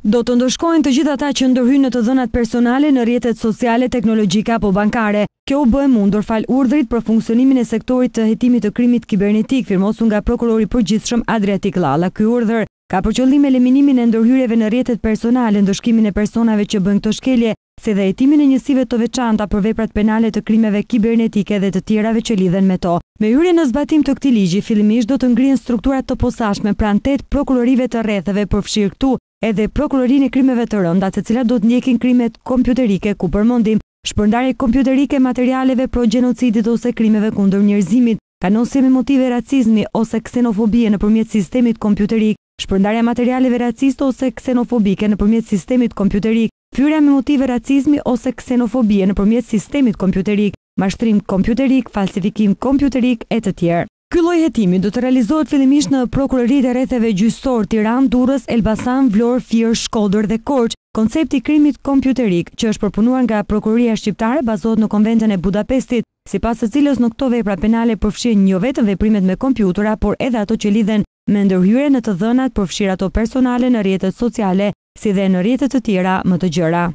Do të ndëshkojnë të gjitha ta që ndërhynë të dhënat personale në rjetet sociale, teknologjika apo bankare. Kjo u bëhe mundur fal urdrit për funksionimin e sektorit të jetimit të krimit kibernetik firmosu nga prokurori për gjithshëm Adriatik Lala. Kjo urdhër ka për qëllim eliminimin e ndërhyreve në rjetet personale, ndëshkimin e personave që bëng të shkelje, se dhe jetimin e njësive të veçanta për veprat penale të krimeve kibernetike dhe të tjerave që lidhen me to. Me hyrje në zbatim të këti ligji, fillimisht do të ngrien strukturat të posashme pra në prokurorive të rethëve përfshirë këtu edhe Prokurorin e Krimeve të Rënda, të cilat do të ndjekin krimet kompjuterike ku përmendim shpërndarje kompjuterike materialeve pro gjenocidit ose krimeve kundër njerëzimit, kanosje me motive racizmi ose ksenofobie nëpërmjet sistemit kompjuterik, shpërndarja materialeve raciste ose ksenofobike nëpërmjet sistemit kompjuterik, fyera me motive racizmi ose ksenofobie nëpërmjet sistemit kompjuterik, mashtrim kompjuterik, falsifikim kompjuterik e të tjerë. Kylloj jetimi do të realizohet fillimisht në prokurërit e retheve gjysor Tiran, Durës, Elbasan, Vlor, Fier, Shkoder dhe Korç. Koncepti krimit kompjuterik që është përpunuar nga prokuria shqiptare bazot në konventën e Budapestit, si pas të cilës në këto vepra penale përfshin një jo vetën veprimet me kompjutura, por edhe ato që lidhen me ndërhyre në të dhënat ato personale në rjetët sociale, si dhe në rjetët të tjera më të gjëra.